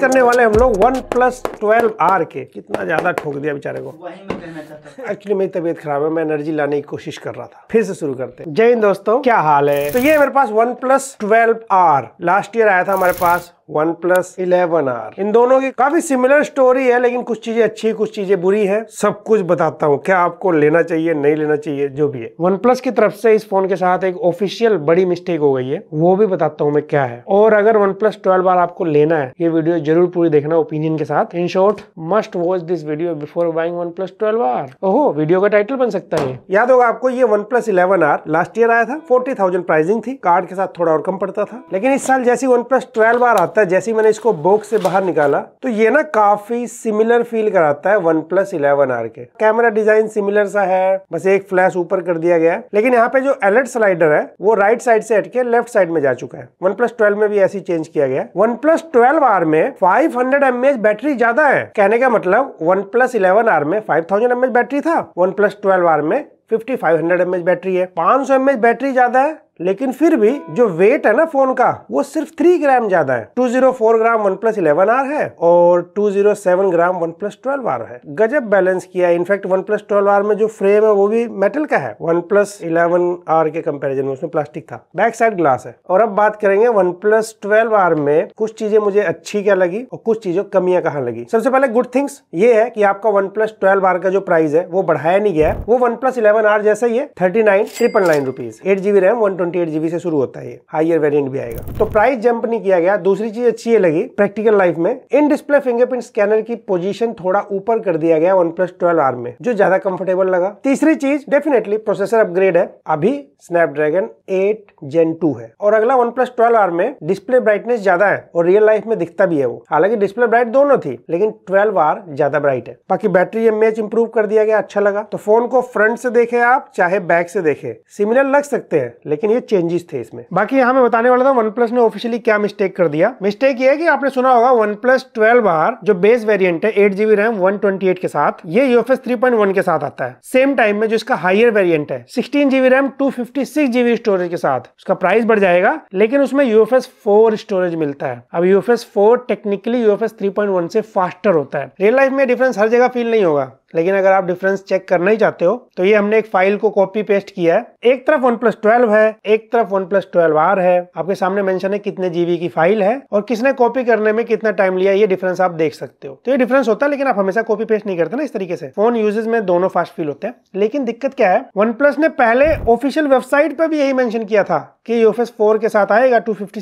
करने वाले हम लोग वन प्लस ट्वेल्व आर के कितना ज़्यादा ठोक दिया बेचारे को एक्चुअली मेरी तबीयत खराब है मैं एनर्जी लाने की कोशिश कर रहा था फिर से शुरू करते जय हिंद दोस्तों क्या हाल है तो ये मेरे पास OnePlus twelve R last year आया था हमारे पास वन प्लस इलेवन आर इन दोनों की काफी सिमिलर स्टोरी है लेकिन कुछ चीजें अच्छी कुछ चीजें बुरी है सब कुछ बताता हूँ क्या आपको लेना चाहिए नहीं लेना चाहिए जो भी है वन प्लस की तरफ से इस फोन के साथ एक ऑफिशियल बड़ी मिस्टेक हो गई है वो भी बताता हूँ मैं क्या है और अगर वन प्लस ट्वेल्व आर आपको लेना है ये वीडियो जरूर पूरी देखना ओपिनियन के साथ in short must watch this video before buying OnePlus twelve R ओहो वीडियो का टाइटल बन सकता है याद होगा आपको ये OnePlus eleven R last year आया था फोर्टी थाउजेंड प्राइसिंग थी कार्ड के साथ थोड़ा और कम पड़ता था लेकिन इस साल जैसी वन प्लस ट्वेल्व आर आता लगता है जैसे ही मैंने इसको बॉक्स से बाहर निकाला तो ये ना काफी सिमिलर फील कराता है वन प्लस इलेवन आर के कैमरा डिजाइन सिमिलर सा है बस एक फ्लैश ऊपर कर दिया गया है लेकिन यहाँ पे जो एलर्ट स्लाइडर है वो राइट साइड से हटके लेफ्ट साइड में जा चुका है वन प्लस में भी ऐसी चेंज किया गया वन प्लस ट्वेल्व में फाइव हंड्रेड बैटरी ज्यादा है कहने का मतलब वन प्लस इलेवन में फाइव थाउजेंड बैटरी था वन प्लस ट्वेल्व में 5500 फाइव बैटरी है 500 सौ बैटरी ज्यादा है लेकिन फिर भी जो वेट है ना फोन का वो सिर्फ थ्री ग्राम ज्यादा है 204 gram OnePlus eleven R है और 207 gram OnePlus twelve R है गजब बैलेंस किया है in fact OnePlus twelve R में जो फ्रेम है वो भी मेटल का है वन प्लस इलेवन आर के कंपेरिजन में उसमें प्लास्टिक था बैक साइड ग्लास है और अब बात करेंगे वन प्लस ट्वेल्व आर में कुछ चीजें मुझे अच्छी क्या लगी और कुछ चीजों कमियां कहाँ लगी सबसे पहले गुड थिंग्स ये है कि आपका वन प्लस ट्वेल्व आर का जो प्राइस है वो बढ़ाया नहीं गया है वो वन प्लस इलेवन आर जैसा ही है thirty nine triple nine rupees eight GB RAM one twenty से शुरू होता है हाइयर वेरियंट भी आएगा तो प्राइस जंप नहीं किया गया दूसरी चीज अच्छी है लगी प्रैक्टिकल लाइफ में इन डिस्प्ले फिंगरप्रिंट स्कैनर की पोजीशन थोड़ा ऊपर कर दिया गया वन प्लस ट्वेल्व आर में जो ज्यादा कंफर्टेबल लगा तीसरी चीज डेफिनेटली प्रोसेसर अपग्रेड है अभी स्नैपड्रैगन एट जेन टू है और अगला वन प्लस ट्वेल्व आर में डिस्प्ले ब्राइटनेस ज्यादा है और रियल लाइफ में दिखता भी है वो हालांकि डिस्प्ले ब्राइट दोनों थी लेकिन ट्वेल्व आर ज्यादा ब्राइट है बाकी बैटरी एम एच इंप्रूव कर दिया गया अच्छा लगा तो फोन को फ्रंट से देखे आप चाहे बैक से देखे सिमिलर लग सकते हैं लेकिन ये ये चेंजेस थे इसमें बाकी यहाँ मैं बताने वाला था वन प्लस ने ऑफिशियली क्या मिस्टेक कर दिया मिस्टेक ये है कि आपने सुना होगा वन प्लस ट्वेल्व आर जो बेस वेरियंट है eight GB RAM one twenty eight के साथ ये यूएफएस थ्री पॉइंट वन के साथ आता है सेम टाइम में जो इसका हाइयर वेरियंट है sixteen GB RAM two fifty six GB storage के साथ उसका प्राइस बढ़ जाएगा लेकिन उसमें यूएफएस फोर स्टोरेज मिलता है अब UFS four technically UFS three point one से फास्टर होता है रियल लाइफ में डिफरेंस हर जगह फील नहीं होगा लेकिन अगर आप डिफरेंस चेक करना ही चाहते हो तो ये हमने एक फाइल को कॉपी पेस्ट किया है एक तरफ वन प्लस ट्वेल्व है एक तरफ वन प्लस ट्वेल्व आर है आपके सामने मेंशन है कितने जीबी की फाइल है और किसने कॉपी करने में कितना टाइम लिया ये डिफरेंस आप देख सकते हो तो ये डिफरेंस होता है लेकिन आप हमेशा कॉपी पेस्ट नहीं करते ना इस तरीके से फोन यूजेज में दोनों फास्ट फील होते हैं लेकिन दिक्कत क्या है वन प्लस ने पहले ऑफिशियल वेबसाइट पर भी यही मैंशन किया था कि यूएफएस फोर के साथ आएगा टू फिफ्टी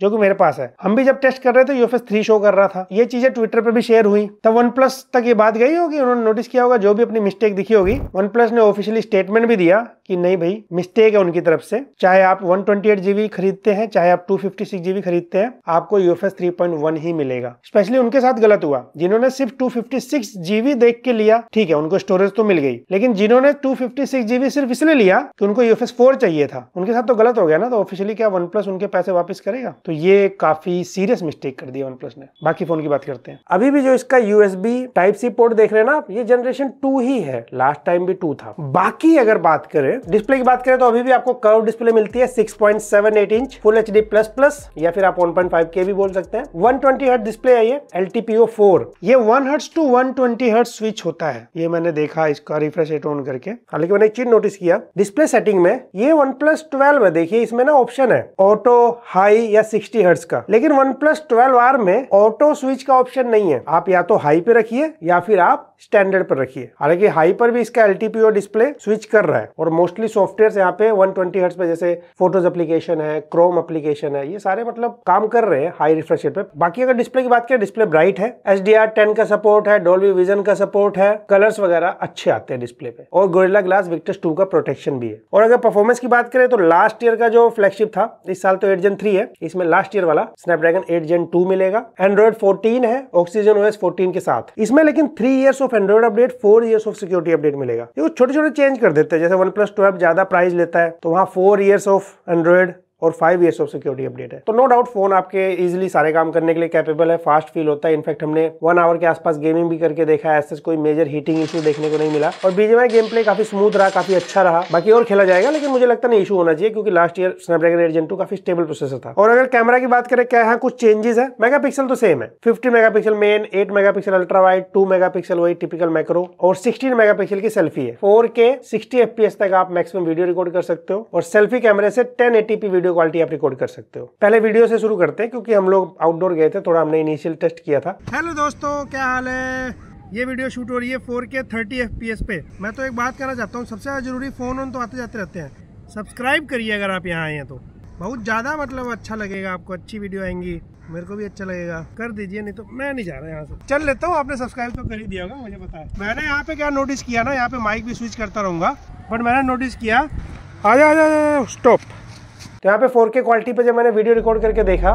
जो कि मेरे पास है हम भी जब टेस्ट कर रहे थे यूएफएस थ्री शो कर रहा था ये चीजें ट्विटर पर भी शेयर हुई तब वन प्लस तक ये बात गई होगी उन्होंने नोटिस किया होगा जो भी अपनी मिस्टेक दिखी होगी वन प्लस ने ऑफिशियली स्टेटमेंट भी दिया कि नहीं भाई मिस्टेक है उनकी तरफ से चाहे आप वन जीबी खरीदते हैं चाहे आप टू जीबी खरीदते हैं आपको यूएफएस 3.1 ही मिलेगा स्पेशली उनके साथ गलत हुआ जिन्होंने सिर्फ टू जीबी देख के लिया ठीक है उनको स्टोरेज तो मिल गई लेकिन जिन्होंने सिक्स जीबी सिर्फ इसलिए लिया कि उनको यूएफएस फोर चाहिए था उनके साथ तो गलत हो गया ना ना तो ऑफिशियली क्या वन प्लस उनके पैसे वापस करेगा तो ये काफी सीरियस मिस्टेक कर दिया वन प्लस ने बाकी फोन की बात करते हैं अभी भी जो इसका यूएसबी टाइप सी पोर्ट देख रहे हैं ना आप ये जनरेशन टू ही है लास्ट टाइम भी टू था बाकी अगर बात करें डिस्प्ले की बात करें तो अभी भी आपको कर्व डिस्प्ले मिलती है 6.78 inch full H plus plus या फिर आप वन के भी बोल सकते हैं वन ट्वेंटी हर्ट डिस्प्ले है ये एल टी पी फोर ये one hertz to one twenty switch होता है ये मैंने देखा इसका रिफ्रेश ऑन करके हालांकि मैंने एक चीज नोटिस किया डिस्प्ले सेटिंग में ये वन प्लस ट्वेल्व है देखिए इसमें इसमें ना ऑप्शन है ऑटो हाई या सिक्सटी हर्ट्स का लेकिन वन प्लस ट्वेल्व आर में ऑटो स्विच का ऑप्शन नहीं है आप या तो हाई पे रखिए या फिर आप स्टैंडर्ड पर रखिए हालांकि हाई पर भी इसका एलटीपीओ डिस्प्ले स्विच कर रहा है और मोस्टली सॉफ्टवेयर यहाँ पे वन ट्वेंटी हर्ट्स पे जैसे फोटोज एप्लीकेशन है क्रोम एप्लीकेशन है ये सारे मतलब काम कर रहे हैं हाई रिफ्रेश पे बाकी अगर डिस्प्ले की बात करें डिस्प्ले ब्राइट है एच डी आर टेन का सपोर्ट है डोल्बी विजन का सपोर्ट है कलर्स वगैरह अच्छे आते हैं डिस्प्ले पे और गोरिल्ला ग्लास विक्टस टू का प्रोटेक्शन भी है और अगर परफॉर्मेंस की बात करें तो लास्ट ईयर का जो फ्लैगशिप था इस साल तो एट जेन थ्री है इसमें लास्ट ईयर वाला स्नैपड्रैगन एट जेन टू मिलेगा एंड्रॉइड फोर्टीन है ऑक्सीजन ओएस फोर्टीन के साथ इसमें लेकिन three years of Android update four years of security update मिलेगा ये छोटे छोटे चेंज कर देते हैं जैसे वन प्लस ज्यादा प्राइस लेता है तो वहाँ फोर ईयर्स ऑफ एंड्रॉइड और five years of security update है तो नो डाउट फोन आपके इजिली सारे काम करने के लिए कैपेबल है फास्ट फील होता है इनफैक्ट हमने वन आवर के आसपास गेमिंग भी करके देखा है ऐसे कोई मेजर हीटिंग इशू देखने को नहीं मिला और बीजेमाई गेम प्ले काफी स्मूथ रहा काफी अच्छा रहा बाकी और खेला जाएगा लेकिन मुझे लगता नहीं इशू होना चाहिए क्योंकि last year Snapdragon eight two काफी स्टेबल प्रोसेसर था और अगर कैमरा की बात करें क्या कुछ चेंजेस तो है मेगा तो सेम है fifty mega pixel main eight mega pixel ultra wide two mega pixel वही टिपिकल मैक्रो और सिक्सटीन मेगा पिक्सल की सेल्फी है फोर के सिक्सटी एफ तक आप मैक्सिमम वीडियो रिकॉर्ड कर सकते हो और सेल्फी कैमरे से ten eighty p video video quality आप रिकॉर्ड कर सकते हो पहले वीडियो से शुरू करते हैं क्योंकि हम लोग आउटडोर गए थे थोड़ा हमने इनिशियल टेस्ट किया था हेलो दोस्तों क्या हाल है ये वीडियो शूट हो रही है फोर के थर्टी एफ पी एस पे मैं तो एक बात करना चाहता हूँ सबसे जरूरी फोन ऑन तो आते जाते रहते हैं सब्सक्राइब करिए अगर आप यहाँ आए हैं तो बहुत ज़्यादा मतलब अच्छा लगेगा आपको अच्छी वीडियो आएंगी मेरे को भी अच्छा लगेगा कर दीजिए नहीं तो मैं नहीं जा रहा यहाँ से चल लेता हूँ आपने सब्सक्राइब तो कर ही दिया होगा मुझे पता है मैंने यहाँ पे क्या नोटिस किया ना यहाँ पे माइक भी स्विच करता रहूंगा बट मैंने नोटिस किया आ आजा स्टॉप यहाँ पे 4K क्वालिटी पे जब मैंने वीडियो रिकॉर्ड करके देखा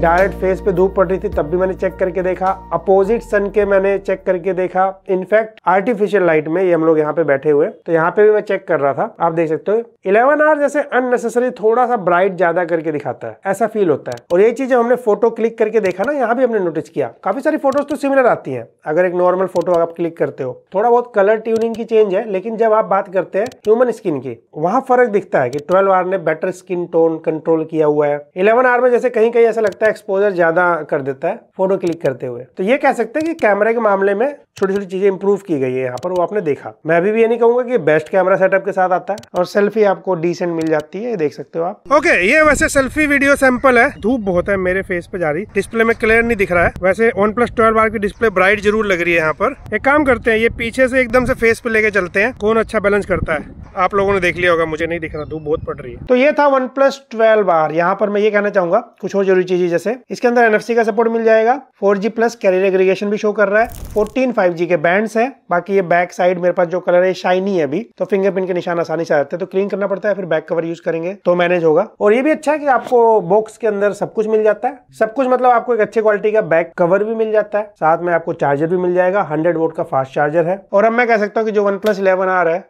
डायरेक्ट फेस पे धूप पड़ रही थी तब भी मैंने चेक करके देखा अपोजिट सन के मैंने चेक करके देखा इनफैक्ट आर्टिफिशियल लाइट में ये हम लोग यहाँ पे बैठे हुए तो यहाँ पे भी मैं चेक कर रहा था आप देख सकते हो इलेवन आर जैसे अननेसेसरी थोड़ा सा ब्राइट ज्यादा करके दिखाता है ऐसा फील होता है और ये चीज हमने फोटो क्लिक करके देखा ना यहाँ भी हमने नोटिस किया काफी सारी फोटोज तो सिमिलर आती है अगर एक नॉर्मल फोटो आप क्लिक करते हो थोड़ा बहुत कलर ट्यूनिंग की चेंज है लेकिन जब आप बात करते हैं ह्यूमन स्किन की वहां फर्क दिखता है कि ट्वेल्व आर ने बेटर स्किन टोन कंट्रोल किया हुआ है इलेवन आर में जैसे कहीं कहीं ऐसा लगता है का एक्सपोजर ज़्यादा कर देता है फोटो क्लिक करते हुए तो ये कह सकते हैं कि कैमरे के मामले में छोटी छोटी चीज़ें इंप्रूव की गई है यहाँ पर वो आपने देखा मैं अभी भी ये नहीं कहूंगा कि बेस्ट कैमरा सेटअप के साथ आता है और सेल्फी आपको डिसेंट मिल जाती है देख सकते हो आप ओके ये वैसे सेल्फी वीडियो सैंपल है धूप बहुत है मेरे फेस पे जा रही डिस्प्ले में क्लियर नहीं दिख रहा है वैसे वन प्लस ट्वेल्व की डिस्प्ले ब्राइट जरूर लग रही है यहाँ पर एक काम करते हैं ये पीछे से एकदम से फेस पे लेके चलते हैं कौन अच्छा बैलेंस करता है आप लोगों ने देख लिया होगा मुझे नहीं दिख रहा धूप बहुत पड़ रही है तो ये था वन प्लस ट्वेल्व आर यहाँ पर मैं ये कहना चाहूंगा कुछ और जरूरी चीजें वजह से इसके अंदर एन का सपोर्ट मिल जाएगा फोर प्लस कैरियर एग्रीगेशन भी शो कर रहा है फोर्टीन फाइव के बैंड है बाकी ये बैक साइड मेरे पास जो कलर है शाइनी है अभी तो फिंगरप्रिंट के निशान आसानी से आते हैं तो क्लीन करना पड़ता है फिर बैक कवर यूज करेंगे तो मैनेज होगा और ये भी अच्छा है कि आपको बॉक्स के अंदर सब कुछ मिल जाता है सब कुछ मतलब आपको एक अच्छे क्वालिटी का बैक कवर भी मिल जाता है साथ में आपको चार्जर भी मिल जाएगा 100 वोट का फास्ट चार्जर है और अब मैं कह सकता हूँ कि जो वन प्लस इलेवन आ रहा है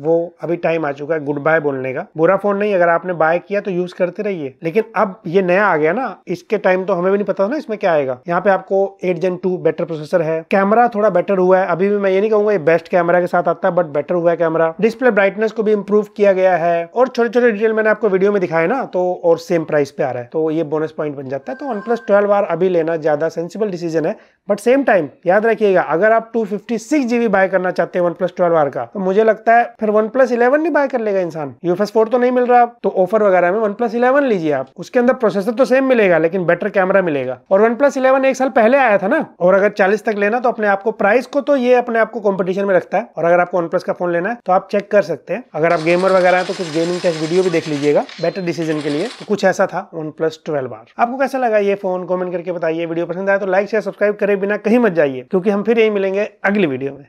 वो अभी टाइम आ चुका है गुड बाय बोलने का बुरा फोन नहीं अगर आपने बाय किया तो यूज करते रहिए लेकिन अब ये नया आ गया ना इसके टाइम तो हमें भी नहीं पता था ना इसमें क्या आएगा यहाँ पे आपको eight gen two better processor है कैमरा थोड़ा बेटर हुआ है अभी भी मैं ये नहीं कहूंगा ये बेस्ट कैमरा के साथ आता है बट बेटर हुआ है कैमरा डिस्प्ले ब्राइटनेस को भी इम्प्रूव किया गया है और छोटे छोटे डिटेल मैंने आपको वीडियो में दिखाया ना तो और सेम प्राइस पे आ रहा है तो ये बोनस पॉइंट बन जाता है तो वन प्लस ट्वेल्व आर अभी लेना ज्यादा सेंसिबल डिसीजन है बट सेम टाइम याद रखिएगा अगर आप two fifty six GB buy करना चाहते हैं वन प्लस ट्वेल्व आर का तो मुझे लगता है फिर वन प्लस इलेवन नहीं बाय कर लेगा इंसान यूएफएस फोर तो नहीं मिल रहा आप तो ऑफर वगैरह में वन प्लस इलेवन लीजिए आप उसके अंदर प्रोसेसर तो सेम मिलेगा लेकिन बेटर कैमरा मिलेगा और वन प्लस इलेवन एक साल पहले आया था ना और अगर चालीस तक लेना तो अपने आपको प्राइस को तो ये अपने आपको कॉम्पिटिशन में रखता है और अगर आपको वन प्लस का फोन लेना है तो आप चेक कर सकते हैं अगर आप गेमर वगैरह है तो कुछ गेमिंग टेस्ट वीडियो भी देख लीजिएगा बेटर डिसीजन के लिए तो कुछ ऐसा था वन प्लस ट्वेल्व बार आपको कैसा लगा ये फोन कॉमेंट करके बताइए वीडियो पसंद आया तो लाइक शेयर सब्सक्राइब करे बिना कहीं मत जाइए क्योंकि हम फिर यही मिलेंगे अगली वीडियो में